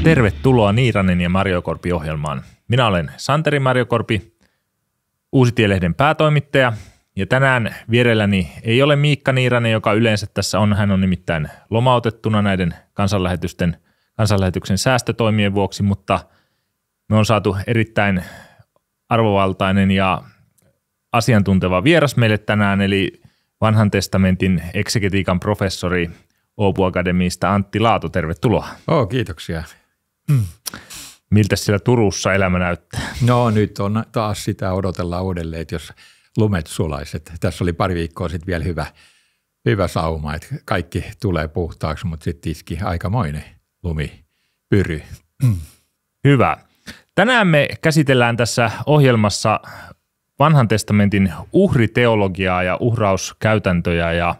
Niin. Tervetuloa Niiranen ja Mario Korpi ohjelmaan. Minä olen Santeri Mario Korpi, Uusitielehden päätoimittaja ja tänään vierelläni ei ole Miikka Niiranen, joka yleensä tässä on. Hän on nimittäin lomautettuna näiden kansanlähetysten, kansanlähetyksen säästötoimien vuoksi, mutta me on saatu erittäin arvovaltainen ja asiantunteva vieras meille tänään, eli vanhan testamentin eksegetiikan professori Oopu Akademiista Antti Laato, tervetuloa. Oh, kiitoksia. Mm. Miltä siellä Turussa elämä näyttää? No nyt on taas sitä odotella uudelleen, että jos lumet sulaiset. Tässä oli pari viikkoa sitten vielä hyvä, hyvä sauma, että kaikki tulee puhtaaksi, mutta sitten iski aikamoinen lumi Mm. Hyvä. Tänään me käsitellään tässä ohjelmassa vanhan testamentin uhriteologiaa ja uhrauskäytäntöjä ja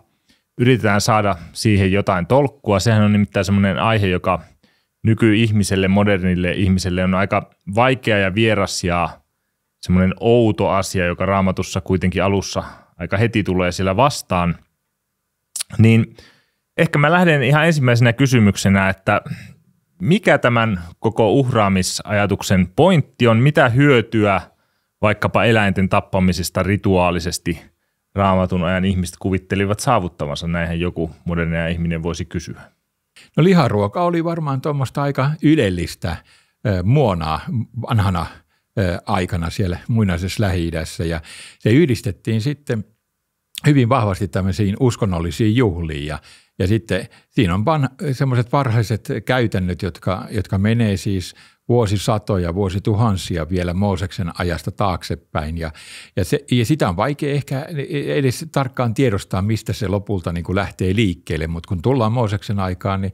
yritetään saada siihen jotain tolkkua. Sehän on nimittäin semmoinen aihe, joka – nykyihmiselle, modernille ihmiselle on aika vaikea ja vieras ja semmoinen outo asia, joka raamatussa kuitenkin alussa aika heti tulee siellä vastaan. Niin ehkä mä lähden ihan ensimmäisenä kysymyksenä, että mikä tämän koko uhraamisajatuksen pointti on, mitä hyötyä vaikkapa eläinten tappamisesta rituaalisesti raamatun ajan ihmiset kuvittelivat saavuttavansa, näinhän joku modernia ihminen voisi kysyä. No liharuoka oli varmaan tuommoista aika ylellistä muonaa vanhana aikana siellä muinaisessa lähi ja se yhdistettiin sitten hyvin vahvasti tämmöisiin uskonnollisiin juhliin ja, ja sitten siinä on semmoiset varhaiset käytännöt, jotka, jotka menee siis vuosisatoja, vuosituhansia vielä Mooseksen ajasta taaksepäin. Ja, ja, se, ja sitä on vaikea ehkä edes tarkkaan tiedostaa, mistä se lopulta niin kuin lähtee liikkeelle, mutta kun tullaan Mooseksen aikaan, niin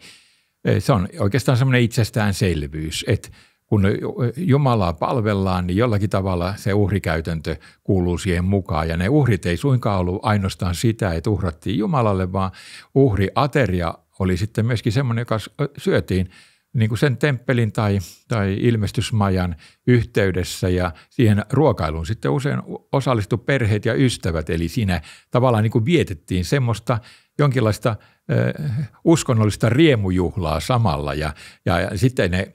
eh, se on oikeastaan semmoinen itsestäänselvyys, että kun Jumalaa palvellaan, niin jollakin tavalla se uhrikäytäntö kuuluu siihen mukaan. Ja ne uhrit ei suinkaan ollut ainoastaan sitä, että uhrattiin Jumalalle, vaan uhriateria oli sitten myöskin semmoinen, joka syötiin – niin kuin sen temppelin tai, tai ilmestysmajan yhteydessä ja siihen ruokailuun sitten usein osallistu perheet ja ystävät. Eli siinä tavallaan niin kuin vietettiin semmoista jonkinlaista eh, uskonnollista riemujuhlaa samalla ja, ja, ja sitten ne,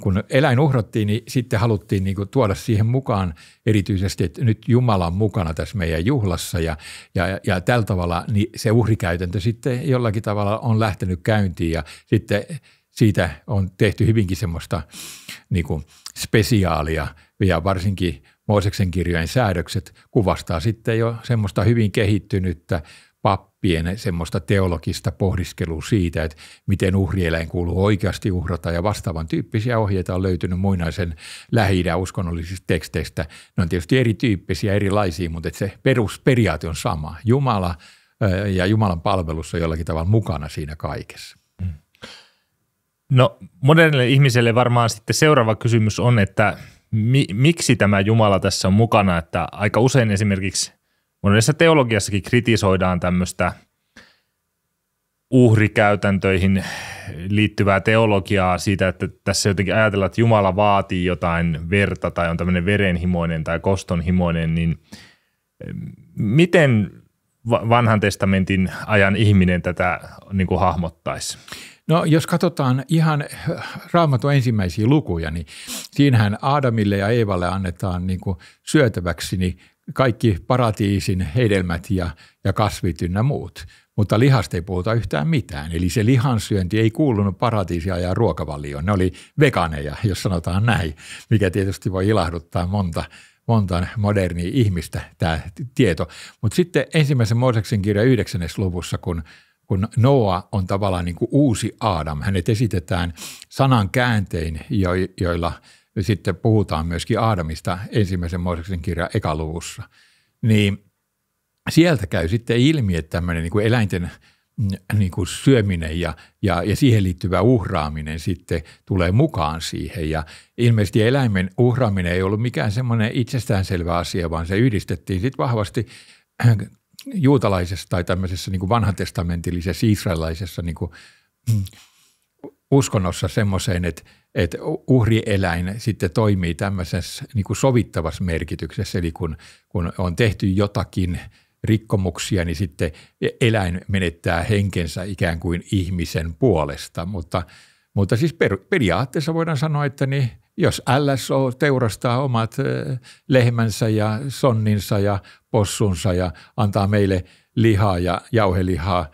kun eläin uhrattiin, niin sitten haluttiin niin kuin tuoda siihen mukaan erityisesti, että nyt Jumala on mukana tässä meidän juhlassa ja, ja, ja tällä tavalla niin se uhrikäytäntö sitten jollakin tavalla on lähtenyt käyntiin ja sitten – siitä on tehty hyvinkin semmoista niin kuin spesiaalia ja varsinkin Mooseksen kirjojen säädökset kuvastaa sitten jo semmoista hyvin kehittynyttä pappien semmoista teologista pohdiskelua siitä, että miten uhrieläin kuuluu oikeasti uhrata ja vastaavan tyyppisiä ohjeita on löytynyt muinaisen lähi uskonnollisista teksteistä. Ne on tietysti erityyppisiä, erilaisia, mutta se perusperiaate on sama. Jumala ja Jumalan palvelus on jollakin tavalla mukana siinä kaikessa. No modernille ihmiselle varmaan sitten seuraava kysymys on, että mi- miksi tämä Jumala tässä on mukana, että aika usein esimerkiksi monessa teologiassakin kritisoidaan tämmöistä uhrikäytäntöihin liittyvää teologiaa siitä, että tässä jotenkin ajatellaan, että Jumala vaatii jotain verta tai on tämmöinen verenhimoinen tai kostonhimoinen, niin miten vanhan testamentin ajan ihminen tätä niin kuin hahmottaisi? No jos katsotaan ihan äh, raamatun ensimmäisiä lukuja, niin siinähän Aadamille ja Eevalle annetaan niin kuin syötäväksi niin kaikki paratiisin hedelmät ja, ja kasvit ynnä muut. Mutta lihasta ei puhuta yhtään mitään. Eli se lihansyönti ei kuulunut paratiisia ja ruokavalioon. Ne oli veganeja, jos sanotaan näin, mikä tietysti voi ilahduttaa monta, monta modernia ihmistä tämä tieto. Mutta sitten ensimmäisen Mooseksen kirja yhdeksännes luvussa, kun – kun Noa on tavallaan niin kuin uusi Aadam. Hänet esitetään sanan kääntein, jo, joilla sitten puhutaan myöskin Aadamista ensimmäisen Mooseksen kirjan ekaluvussa. Niin sieltä käy sitten ilmi, että tämmöinen niin kuin eläinten mm, niin kuin syöminen ja, ja, ja siihen liittyvä uhraaminen sitten tulee mukaan siihen. Ja ilmeisesti eläimen uhraaminen ei ollut mikään semmoinen itsestäänselvä asia, vaan se yhdistettiin sitten vahvasti juutalaisessa tai tämmöisessä niin kuin vanhatestamentillisessa israelaisessa niin kuin, mm, uskonnossa semmoiseen, että, että uhrieläin sitten toimii tämmöisessä niin kuin sovittavassa merkityksessä. Eli kun, kun on tehty jotakin rikkomuksia, niin sitten eläin menettää henkensä ikään kuin ihmisen puolesta. Mutta, mutta siis per, periaatteessa voidaan sanoa, että niin – jos LSO teurastaa omat lehmänsä ja sonninsa ja possunsa ja antaa meille lihaa ja jauhelihaa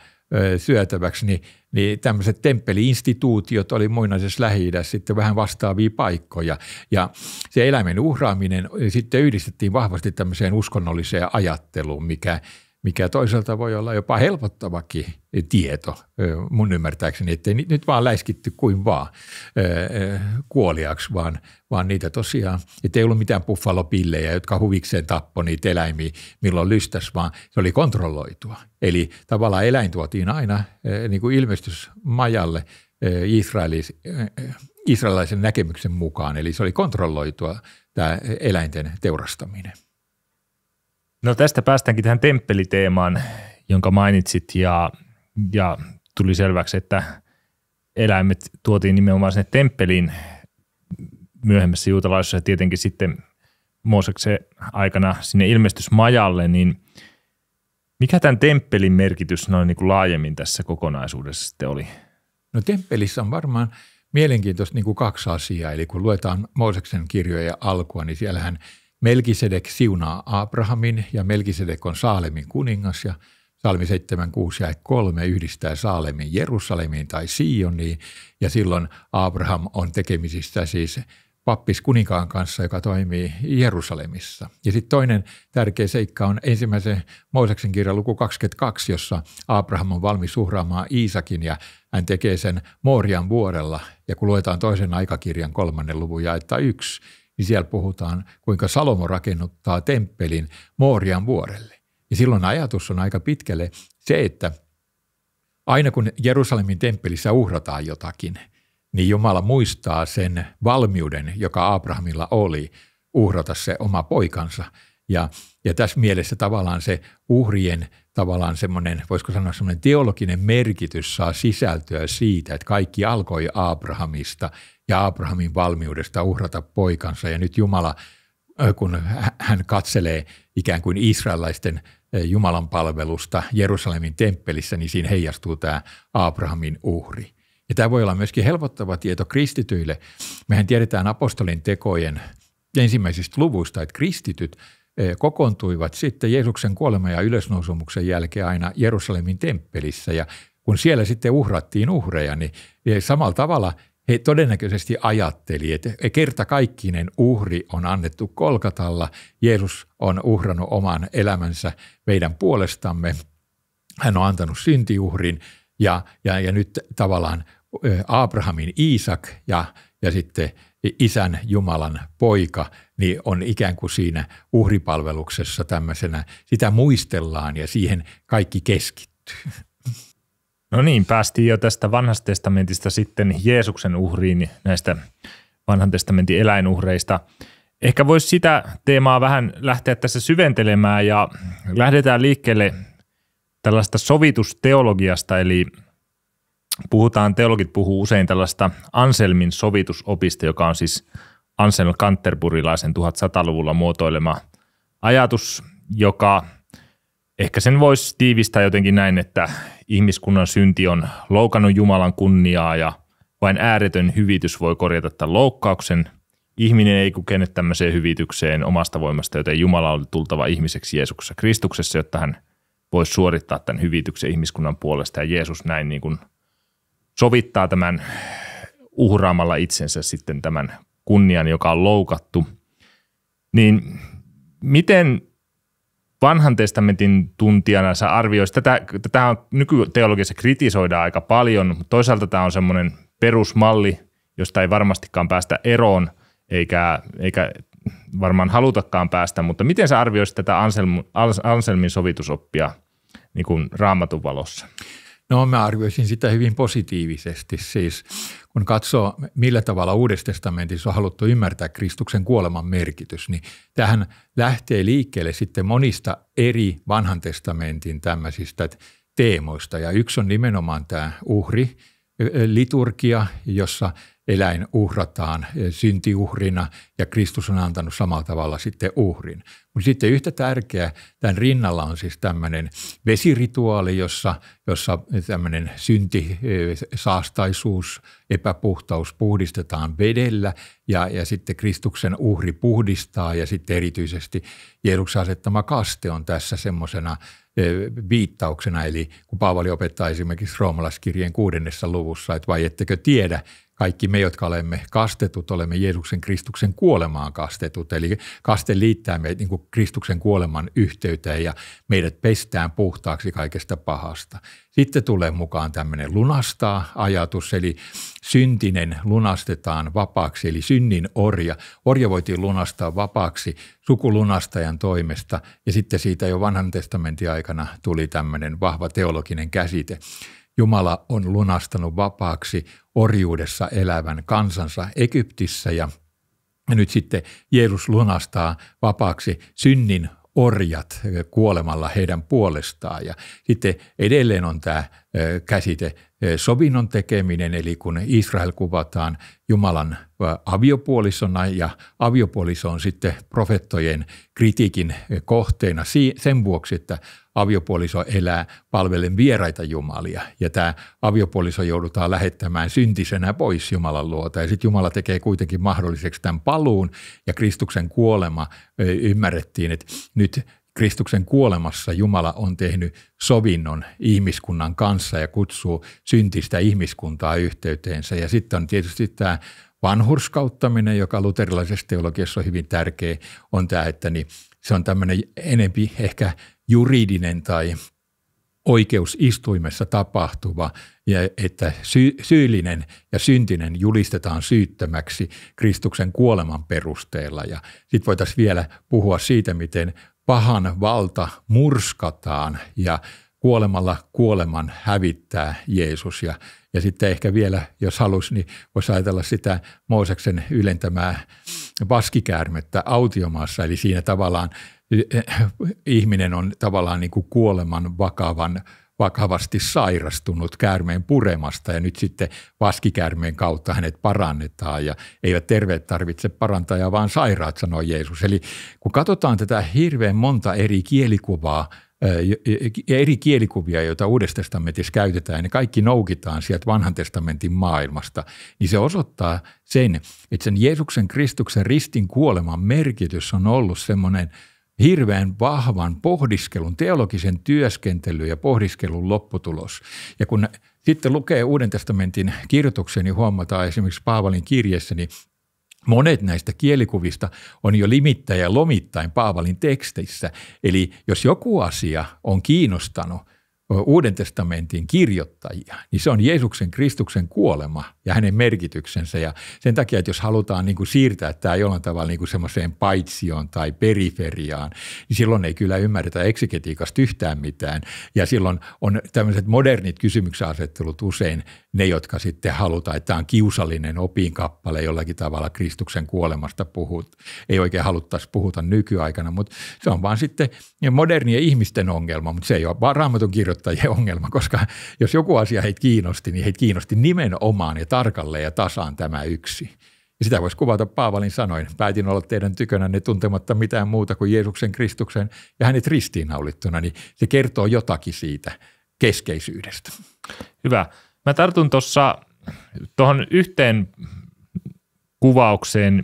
syötäväksi, niin, niin tämmöiset temppeliinstituutiot oli muinaisessa lähi sitten vähän vastaavia paikkoja. Ja se eläimen uhraaminen sitten yhdistettiin vahvasti tämmöiseen uskonnolliseen ajatteluun, mikä – mikä toisaalta voi olla jopa helpottavakin tieto mun ymmärtääkseni, ettei nyt vaan läiskitty kuin vaan kuoliaksi, vaan, vaan niitä tosiaan, ettei ollut mitään buffalopillejä, jotka huvikseen tappoi niitä eläimiä, milloin lystäs, vaan se oli kontrolloitua. Eli tavallaan eläin tuotiin aina niin kuin ilmestysmajalle Israelis, israelilaisen näkemyksen mukaan, eli se oli kontrolloitua tämä eläinten teurastaminen. No tästä päästäänkin tähän temppeliteemaan, jonka mainitsit ja, ja tuli selväksi, että eläimet tuotiin nimenomaan sinne temppeliin myöhemmässä juutalaisessa ja tietenkin sitten Mooseksen aikana sinne ilmestysmajalle, niin mikä tämän temppelin merkitys noin niin kuin laajemmin tässä kokonaisuudessa sitten oli? No temppelissä on varmaan mielenkiintoista niin kuin kaksi asiaa, eli kun luetaan Mooseksen kirjoja alkua, niin siellähän – Melkisedek siunaa Abrahamin ja Melkisedek on Saalemin kuningas ja Salmi 76 ja 3 yhdistää Saalemin Jerusalemiin tai Sioniin ja silloin Abraham on tekemisissä siis pappis kuninkaan kanssa, joka toimii Jerusalemissa. Ja sitten toinen tärkeä seikka on ensimmäisen Mooseksen kirjan luku 22, jossa Abraham on valmis uhraamaan Iisakin ja hän tekee sen Moorian vuorella. Ja kun luetaan toisen aikakirjan kolmannen luvun jaetta yksi, niin siellä puhutaan, kuinka Salomo rakennuttaa temppelin Moorian vuorelle. Ja silloin ajatus on aika pitkälle se, että aina kun Jerusalemin temppelissä uhrataan jotakin, niin Jumala muistaa sen valmiuden, joka Abrahamilla oli uhrata se oma poikansa. Ja, ja tässä mielessä tavallaan se uhrien tavallaan semmoinen, voisiko sanoa semmoinen teologinen merkitys saa sisältöä siitä, että kaikki alkoi Abrahamista ja Abrahamin valmiudesta uhrata poikansa. Ja nyt Jumala, kun hän katselee ikään kuin israelaisten Jumalan palvelusta Jerusalemin temppelissä, niin siinä heijastuu tämä Abrahamin uhri. Ja tämä voi olla myöskin helpottava tieto kristityille. Mehän tiedetään apostolin tekojen ensimmäisistä luvuista, että kristityt kokoontuivat sitten Jeesuksen kuoleman ja ylösnousumuksen jälkeen aina Jerusalemin temppelissä. Ja kun siellä sitten uhrattiin uhreja, niin, niin samalla tavalla – he todennäköisesti ajatteli, että kerta kaikkinen uhri on annettu Kolkatalla. Jeesus on uhrannut oman elämänsä meidän puolestamme. Hän on antanut syntiuhrin ja, ja, ja nyt tavallaan Abrahamin Iisak ja, ja sitten isän Jumalan poika, niin on ikään kuin siinä uhripalveluksessa tämmöisenä, sitä muistellaan ja siihen kaikki keskittyy. No niin, päästiin jo tästä vanhasta testamentista sitten Jeesuksen uhriin niin näistä vanhan testamentin eläinuhreista. Ehkä voisi sitä teemaa vähän lähteä tässä syventelemään ja lähdetään liikkeelle tällaista sovitusteologiasta, eli puhutaan, teologit puhuu usein tällaista Anselmin sovitusopista, joka on siis Anselm Canterburylaisen 1100-luvulla muotoilema ajatus, joka – Ehkä sen voisi tiivistää jotenkin näin, että ihmiskunnan synti on loukannut Jumalan kunniaa ja vain ääretön hyvitys voi korjata tämän loukkauksen. Ihminen ei kykene tämmöiseen hyvitykseen omasta voimasta, joten Jumala oli tultava ihmiseksi Jeesuksessa Kristuksessa, jotta hän voisi suorittaa tämän hyvityksen ihmiskunnan puolesta. Ja Jeesus näin niin kuin sovittaa tämän uhraamalla itsensä sitten tämän kunnian, joka on loukattu. Niin miten vanhan testamentin tuntijana sä arvioisit, tätä, tätä on, nykyteologiassa kritisoidaan aika paljon, mutta toisaalta tämä on semmoinen perusmalli, josta ei varmastikaan päästä eroon, eikä, eikä varmaan halutakaan päästä, mutta miten sä arvioisit tätä Anselm, Anselmin sovitusoppia niin kuin raamatun valossa? No mä arvioisin sitä hyvin positiivisesti siis, kun katsoo millä tavalla Uudessa testamentissa on haluttu ymmärtää Kristuksen kuoleman merkitys, niin tähän lähtee liikkeelle sitten monista eri vanhan testamentin tämmöisistä teemoista. Ja yksi on nimenomaan tämä uhri, liturgia, jossa eläin uhrataan e, syntiuhrina ja Kristus on antanut samalla tavalla sitten uhrin. Mutta sitten yhtä tärkeä tämän rinnalla on siis tämmöinen vesirituaali, jossa, jossa tämmöinen synti, e, saastaisuus, epäpuhtaus puhdistetaan vedellä ja, ja sitten Kristuksen uhri puhdistaa ja sitten erityisesti Jeesuksen asettama kaste on tässä semmoisena e, viittauksena, eli kun Paavali opettaa esimerkiksi roomalaiskirjeen kuudennessa luvussa, että vai ettekö tiedä, kaikki me, jotka olemme kastetut, olemme Jeesuksen Kristuksen kuolemaan kastetut. Eli kaste liittää meitä niin Kristuksen kuoleman yhteyteen ja meidät pestään puhtaaksi kaikesta pahasta. Sitten tulee mukaan tämmöinen lunastaa ajatus, eli syntinen lunastetaan vapaaksi, eli synnin orja. Orja voitiin lunastaa vapaaksi sukulunastajan toimesta ja sitten siitä jo vanhan testamentin aikana tuli tämmöinen vahva teologinen käsite. Jumala on lunastanut vapaaksi orjuudessa elävän kansansa Egyptissä ja nyt sitten Jeesus lunastaa vapaaksi synnin orjat kuolemalla heidän puolestaan. Ja sitten edelleen on tämä käsite sovinnon tekeminen, eli kun Israel kuvataan Jumalan aviopuolisona ja aviopuoliso on sitten profettojen kritiikin kohteena sen vuoksi, että aviopuoliso elää palvelen vieraita jumalia ja tämä aviopuoliso joudutaan lähettämään syntisenä pois Jumalan luota. Ja sitten Jumala tekee kuitenkin mahdolliseksi tämän paluun ja Kristuksen kuolema ymmärrettiin, että nyt Kristuksen kuolemassa Jumala on tehnyt sovinnon ihmiskunnan kanssa ja kutsuu syntistä ihmiskuntaa yhteyteensä. Ja sitten on tietysti tämä vanhurskauttaminen, joka luterilaisessa teologiassa on hyvin tärkeä, on tämä, että niin se on tämmöinen enempi ehkä – juridinen tai oikeusistuimessa tapahtuva, ja että sy- syyllinen ja syntinen julistetaan syyttömäksi Kristuksen kuoleman perusteella. Ja sitten voitaisiin vielä puhua siitä, miten pahan valta murskataan ja kuolemalla kuoleman hävittää Jeesus. Ja, ja sitten ehkä vielä, jos halusi, niin voisi ajatella sitä Mooseksen ylentämää vaskikäärmettä autiomaassa, eli siinä tavallaan – Eh, eh, ihminen on tavallaan niin kuin kuoleman vakavan vakavasti sairastunut käärmeen puremasta ja nyt sitten vaskikäärmeen kautta hänet parannetaan ja eivät terveet tarvitse parantajaa, vaan sairaat, sanoi Jeesus. Eli kun katsotaan tätä hirveän monta eri kielikuvaa, eh, eri kielikuvia, joita Uudessa testamentissa käytetään, ne kaikki noukitaan sieltä vanhan testamentin maailmasta, niin se osoittaa sen, että sen Jeesuksen Kristuksen ristin kuoleman merkitys on ollut semmoinen – hirveän vahvan pohdiskelun, teologisen työskentelyn ja pohdiskelun lopputulos. Ja kun sitten lukee Uuden testamentin kirjoituksen, niin huomataan esimerkiksi Paavalin kirjeessä, niin Monet näistä kielikuvista on jo limittäjä, lomittain Paavalin tekstissä. Eli jos joku asia on kiinnostanut – Uuden testamentin kirjoittajia, niin se on Jeesuksen Kristuksen kuolema ja hänen merkityksensä. Ja sen takia, että jos halutaan niin kuin siirtää tämä jollain tavalla niin kuin semmoiseen paitsioon tai periferiaan, niin silloin ei kyllä ymmärretä eksiketiikasta yhtään mitään. Ja silloin on tämmöiset modernit kysymyksen asettelut usein ne, jotka sitten halutaan, että tämä on kiusallinen opinkappale jollakin tavalla Kristuksen kuolemasta puhut. Ei oikein haluttaisi puhuta nykyaikana, mutta se on vaan sitten modernien ihmisten ongelma, mutta se ei ole vaan raamatun kirjoittaminen kirjoittajien ongelma, koska jos joku asia heitä kiinnosti, niin heitä kiinnosti nimenomaan ja tarkalleen ja tasaan tämä yksi. Ja sitä voisi kuvata Paavalin sanoin, päätin olla teidän tykönänne tuntematta mitään muuta kuin Jeesuksen Kristuksen ja hänet ristiinnaulittuna, niin se kertoo jotakin siitä keskeisyydestä. Hyvä. Mä tartun tuossa tuohon yhteen kuvaukseen,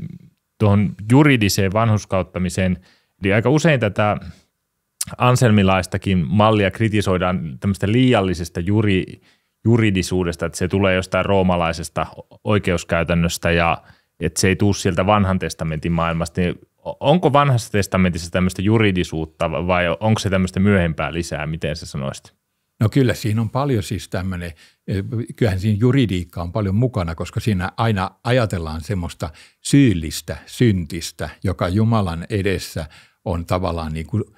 tuohon juridiseen vanhuskauttamiseen. Eli aika usein tätä Anselmilaistakin mallia kritisoidaan tämmöistä liiallisesta juri, juridisuudesta, että se tulee jostain roomalaisesta oikeuskäytännöstä ja että se ei tule sieltä vanhan testamentin maailmasta. Niin onko vanhassa testamentissa tämmöistä juridisuutta vai onko se tämmöistä myöhempää lisää, miten sä sanoisit? No kyllä siinä on paljon siis tämmöinen, eh, kyllähän siinä juridiikka on paljon mukana, koska siinä aina ajatellaan semmoista syyllistä syntistä, joka Jumalan edessä on tavallaan niin kuin –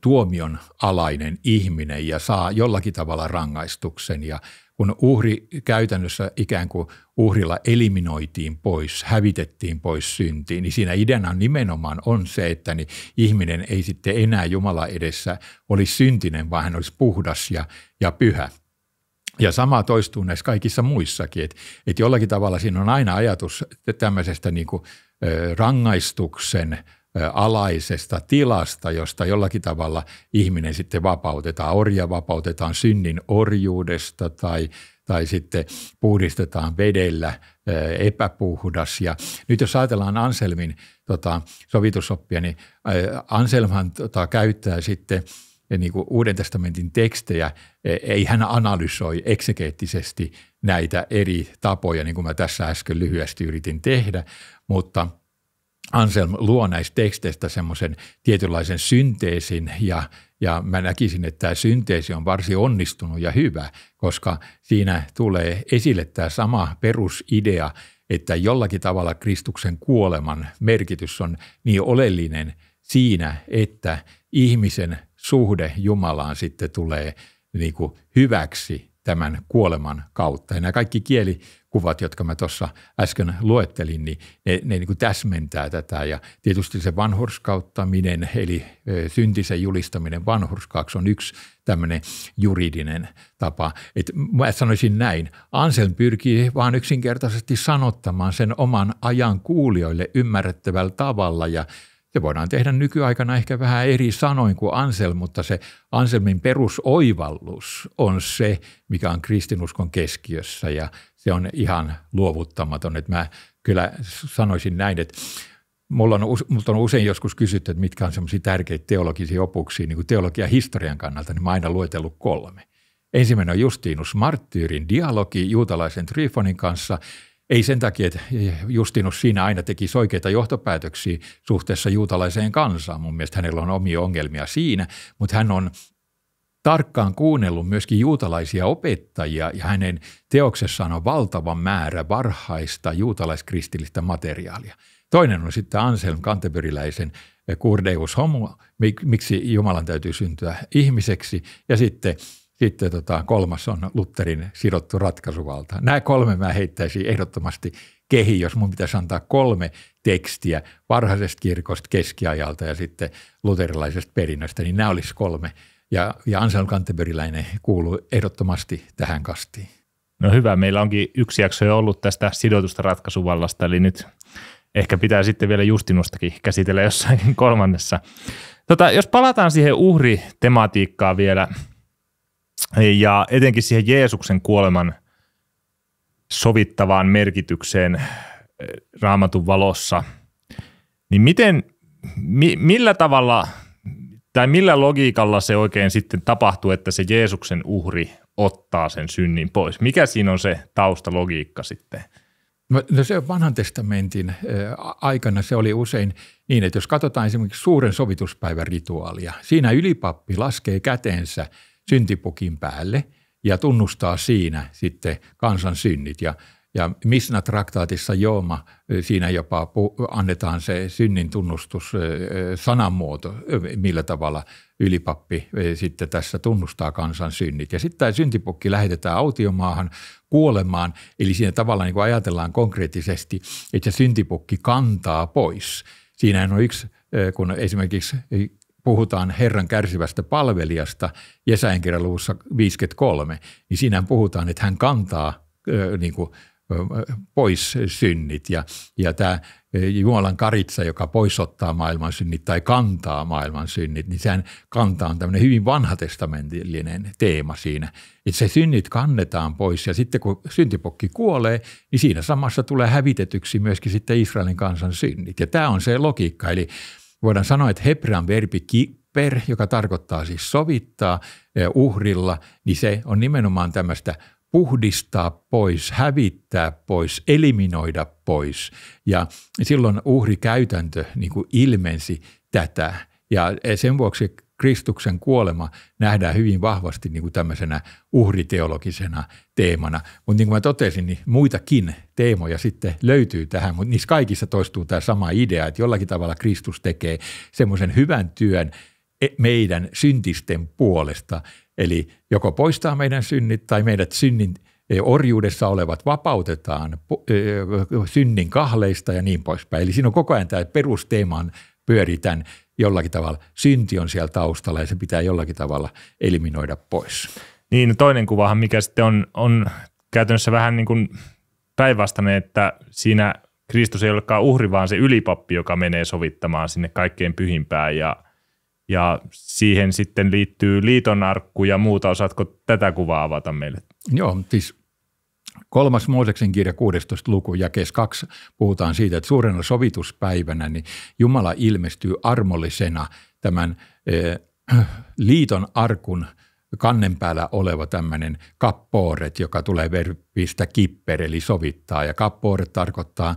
tuomion alainen ihminen ja saa jollakin tavalla rangaistuksen. Ja kun uhri käytännössä ikään kuin uhrilla eliminoitiin pois, hävitettiin pois syntiin, niin siinä ideana nimenomaan on se, että niin ihminen ei sitten enää Jumala edessä olisi syntinen, vaan hän olisi puhdas ja, ja pyhä. Ja sama toistuu näissä kaikissa muissakin, että, että jollakin tavalla siinä on aina ajatus tämmöisestä niin kuin, rangaistuksen – alaisesta tilasta, josta jollakin tavalla ihminen sitten vapautetaan. Orja vapautetaan synnin orjuudesta tai, tai sitten puhdistetaan vedellä epäpuhdas. Ja nyt jos ajatellaan Anselmin tota, sovitusoppia, niin Anselmhan tota, käyttää sitten niin kuin Uuden testamentin tekstejä, e, ei hän analysoi eksegeettisesti näitä eri tapoja, niin kuin mä tässä äsken lyhyesti yritin tehdä, mutta – Anselm luo näistä teksteistä semmoisen tietynlaisen synteesin ja, ja mä näkisin, että tämä synteesi on varsin onnistunut ja hyvä, koska siinä tulee esille tämä sama perusidea, että jollakin tavalla Kristuksen kuoleman merkitys on niin oleellinen siinä, että ihmisen suhde Jumalaan sitten tulee niin kuin hyväksi tämän kuoleman kautta. Ja nämä kaikki kielikuvat, jotka mä tuossa äsken luettelin, niin ne, ne niin kuin täsmentää tätä. Ja tietysti se vanhurskauttaminen, eli syntisen julistaminen vanhurskaaksi on yksi tämmöinen juridinen tapa. Et mä sanoisin näin, Anselm pyrkii vaan yksinkertaisesti sanottamaan sen oman ajan kuulijoille ymmärrettävällä tavalla ja – se voidaan tehdä nykyaikana ehkä vähän eri sanoin kuin Ansel, mutta se Anselmin perusoivallus on se, mikä on kristinuskon keskiössä ja se on ihan luovuttamaton. Että mä kyllä sanoisin näin, että Mulla on, mulla on usein joskus kysytty, että mitkä on semmoisia tärkeitä teologisia opuksia niin kuin teologian historian kannalta, niin mä oon aina luetellut kolme. Ensimmäinen on Justinus Marttyyrin dialogi juutalaisen Trifonin kanssa – ei sen takia, että Justinus siinä aina teki oikeita johtopäätöksiä suhteessa juutalaiseen kansaan. Mun mielestä hänellä on omia ongelmia siinä, mutta hän on tarkkaan kuunnellut myöskin juutalaisia opettajia ja hänen teoksessaan on valtava määrä varhaista juutalaiskristillistä materiaalia. Toinen on sitten Anselm Kantebyriläisen Kurdeus Homo, miksi Jumalan täytyy syntyä ihmiseksi, ja sitten – sitten tota, kolmas on Lutterin sidottu ratkaisuvalta. Nämä kolme mä heittäisin ehdottomasti kehi, jos mun pitäisi antaa kolme tekstiä varhaisesta kirkosta, keskiajalta ja sitten luterilaisesta perinnöstä, niin nämä olisi kolme. Ja, ja Anselm Kantebergiläinen kuuluu ehdottomasti tähän kastiin. No hyvä, meillä onkin yksi jakso jo ollut tästä sidotusta ratkaisuvallasta, eli nyt ehkä pitää sitten vielä Justinustakin käsitellä jossain kolmannessa. Tota, jos palataan siihen uhritematiikkaan vielä – ja etenkin siihen Jeesuksen kuoleman sovittavaan merkitykseen eh, raamatun valossa, niin miten, mi, millä tavalla tai millä logiikalla se oikein sitten tapahtuu, että se Jeesuksen uhri ottaa sen synnin pois? Mikä siinä on se taustalogiikka sitten? No se vanhan testamentin eh, aikana se oli usein niin, että jos katsotaan esimerkiksi suuren sovituspäivän rituaalia, siinä ylipappi laskee käteensä – syntipukin päälle ja tunnustaa siinä sitten kansan synnit. Ja, ja Misna-traktaatissa Jooma, siinä jopa annetaan se synnin tunnustus sananmuoto, millä tavalla ylipappi sitten tässä tunnustaa kansan synnit. Ja sitten tämä syntipukki lähetetään autiomaahan kuolemaan, eli siinä tavalla niin kuin ajatellaan konkreettisesti, että se syntipukki kantaa pois. Siinä on yksi kun esimerkiksi puhutaan Herran kärsivästä palvelijasta Jesajan kirjan luvussa 53, niin siinä puhutaan, että hän kantaa ö, niin kuin, ö, pois synnit ja, ja tämä Jumalan karitsa, joka poisottaa maailman synnit tai kantaa maailman synnit, niin sehän kantaa on tämmöinen hyvin vanhatestamentillinen teema siinä. Että se synnit kannetaan pois ja sitten kun syntipokki kuolee, niin siinä samassa tulee hävitetyksi myöskin sitten Israelin kansan synnit. Ja tämä on se logiikka. Eli voidaan sanoa, että hebrean verbi kipper, joka tarkoittaa siis sovittaa e, uhrilla, niin se on nimenomaan tämmöistä puhdistaa pois, hävittää pois, eliminoida pois. Ja silloin uhrikäytäntö niin kuin ilmensi tätä. Ja e, sen vuoksi Kristuksen kuolema nähdään hyvin vahvasti niin kuin tämmöisenä uhriteologisena teemana. Mutta niin kuin mä totesin, niin muitakin teemoja sitten löytyy tähän, mutta niissä kaikissa toistuu tämä sama idea, että jollakin tavalla Kristus tekee semmoisen hyvän työn e, meidän syntisten puolesta. Eli joko poistaa meidän synnit tai meidät synnin e, orjuudessa olevat vapautetaan e, synnin kahleista ja niin poispäin. Eli siinä on koko ajan tämä perusteeman pyöritän jollakin tavalla. Synti on siellä taustalla ja se pitää jollakin tavalla eliminoida pois. Niin, no toinen kuvahan, mikä sitten on, on käytännössä vähän niin kuin päinvastainen, että siinä Kristus ei olekaan uhri, vaan se ylipappi, joka menee sovittamaan sinne kaikkein pyhimpään ja, ja siihen sitten liittyy liitonarkku ja muuta. Osaatko tätä kuvaa avata meille? Joo, siis Kolmas Mooseksen kirja 16 luku ja kes 2 puhutaan siitä, että suurena sovituspäivänä niin Jumala ilmestyy armollisena tämän eh, liiton arkun kannen päällä oleva tämmöinen kappooret, joka tulee verpistä kipper, eli sovittaa. Ja kappooret tarkoittaa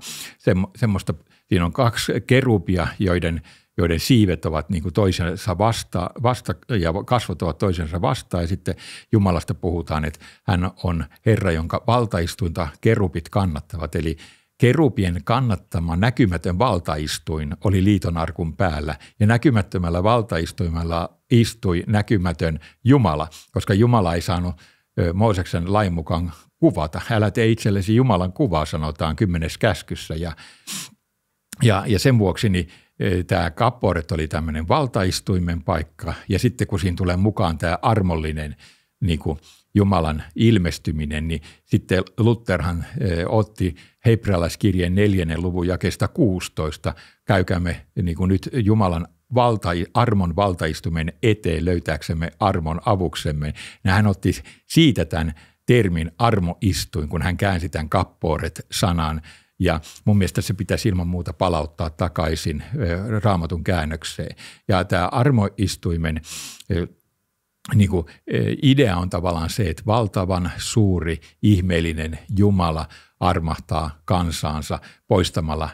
semmoista, siinä on kaksi kerupia, joiden – joiden siivet ovat niin kuin toisensa vasta, vasta, ja kasvot ovat toisensa vastaan. Ja sitten Jumalasta puhutaan, että hän on Herra, jonka valtaistuinta kerupit kannattavat. Eli kerupien kannattama näkymätön valtaistuin oli liitonarkun päällä ja näkymättömällä valtaistuimella istui näkymätön Jumala, koska Jumala ei saanut Mooseksen lain mukaan kuvata. Älä tee itsellesi Jumalan kuvaa, sanotaan kymmenes käskyssä. Ja, ja, ja sen vuoksi niin – tämä kapporet oli tämmöinen valtaistuimen paikka ja sitten kun siinä tulee mukaan tämä armollinen niin kuin Jumalan ilmestyminen, niin sitten Lutherhan otti hebrealaiskirjeen neljännen luvun jakesta 16, käykämme niin kuin nyt Jumalan valta, armon valtaistumen eteen löytääksemme armon avuksemme. Ja hän otti siitä tämän termin armoistuin, kun hän käänsi tämän kappooret sanan ja mun mielestä se pitäisi ilman muuta palauttaa takaisin raamatun käännökseen. Ja tämä armoistuimen niin kuin, idea on tavallaan se, että valtavan suuri ihmeellinen Jumala armahtaa kansaansa poistamalla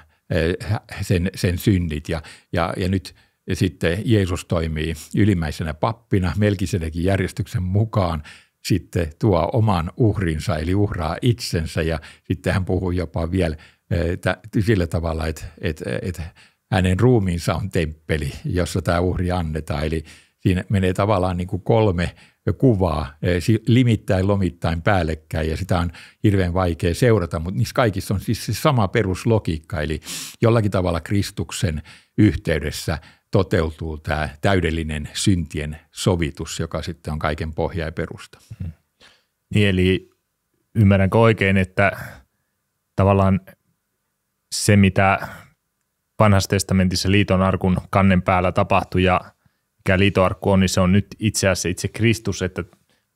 sen, sen synnit. Ja, ja, ja nyt sitten Jeesus toimii ylimmäisenä pappina melkisenäkin järjestyksen mukaan, sitten tuo oman uhrinsa eli uhraa itsensä ja sitten hän puhuu jopa vielä sillä tavalla, että, että, että hänen ruumiinsa on temppeli, jossa tämä uhri annetaan. Eli siinä menee tavallaan niin kuin kolme kuvaa eh, limittäin, lomittain, päällekkäin ja sitä on hirveän vaikea seurata, mutta niissä kaikissa on siis se sama peruslogiikka, eli jollakin tavalla Kristuksen yhteydessä toteutuu tämä täydellinen syntien sovitus, joka sitten on kaiken pohja ja perusta. Mm-hmm. Niin eli ymmärränkö oikein, että tavallaan se, mitä vanhassa testamentissa liiton arkun kannen päällä tapahtui ja mikä liitoarkku on, niin se on nyt itse asiassa itse Kristus, että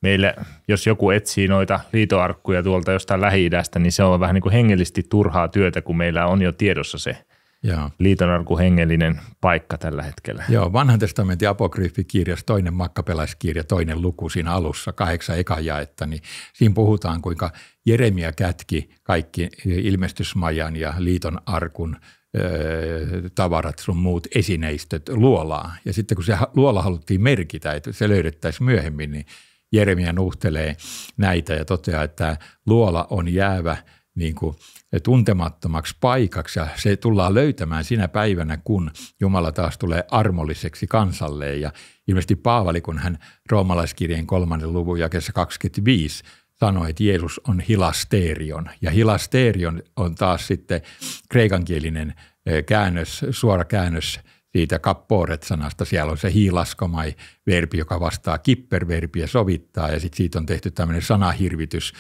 meille, jos joku etsii noita liitoarkkuja tuolta jostain lähi niin se on vähän niin kuin hengellisesti turhaa työtä, kun meillä on jo tiedossa se Joo. liitonarku hengellinen paikka tällä hetkellä. Joo, vanhan testamentin apokryfikirjas, toinen makkapelaiskirja, toinen luku siinä alussa, kahdeksan eka jaetta, niin siinä puhutaan, kuinka Jeremia kätki kaikki ilmestysmajan ja liiton arkun öö, tavarat sun muut esineistöt luolaa. Ja sitten kun se luola haluttiin merkitä, että se löydettäisiin myöhemmin, niin Jeremia nuhtelee näitä ja toteaa, että luola on jäävä – niin kuin tuntemattomaksi paikaksi ja se tullaan löytämään sinä päivänä, kun Jumala taas tulee armolliseksi kansalle. Ja ilmeisesti Paavali, kun hän roomalaiskirjeen kolmannen luvun jakessa 25 sanoi, että Jeesus on hilasterion. Ja hilasterion on taas sitten kreikankielinen e, käännös, suora käännös siitä kappooret-sanasta. Siellä on se hiilaskomai-verbi, joka vastaa kipperverbiä sovittaa, ja sitten siitä on tehty tämmöinen sanahirvitys –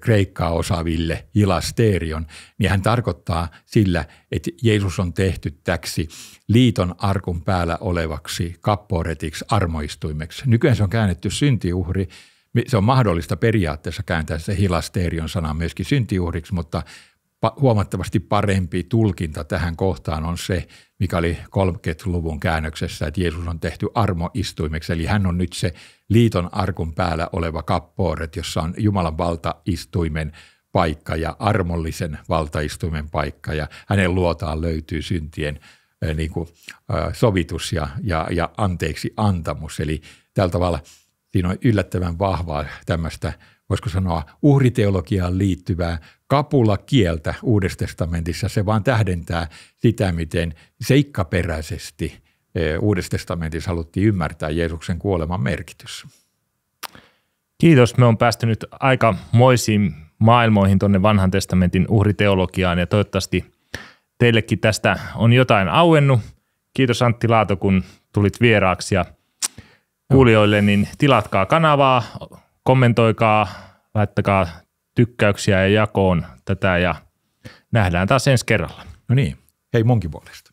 kreikkaa osaaville hilasterion, niin hän tarkoittaa sillä, että Jeesus on tehty täksi liiton arkun päällä olevaksi kapporetiksi armoistuimeksi. Nykyään se on käännetty syntiuhri, se on mahdollista periaatteessa kääntää se hilasterion sana myöskin syntiuhriksi, mutta huomattavasti parempi tulkinta tähän kohtaan on se, mikä oli 30-luvun käännöksessä, että Jeesus on tehty armoistuimeksi, eli hän on nyt se liiton arkun päällä oleva kappooret, jossa on Jumalan valtaistuimen paikka ja armollisen valtaistuimen paikka, ja hänen luotaan löytyy syntien niin kuin, sovitus ja, ja, ja anteeksi antamus. Eli tällä tavalla siinä on yllättävän vahvaa tämmöistä voisiko sanoa, uhriteologiaan liittyvää kapula kieltä Uudessa testamentissa. Se vaan tähdentää sitä, miten seikkaperäisesti e, Uudessa testamentissa haluttiin ymmärtää Jeesuksen kuoleman merkitys. Kiitos. Me on päästy nyt aika moisiin maailmoihin tuonne vanhan testamentin uhriteologiaan ja toivottavasti teillekin tästä on jotain auennut. Kiitos Antti Laato, kun tulit vieraaksi ja kuulijoille, niin tilatkaa kanavaa, kommentoikaa, laittakaa tykkäyksiä ja jakoon tätä ja nähdään taas ensi kerralla. No niin, hei munkin puolesta.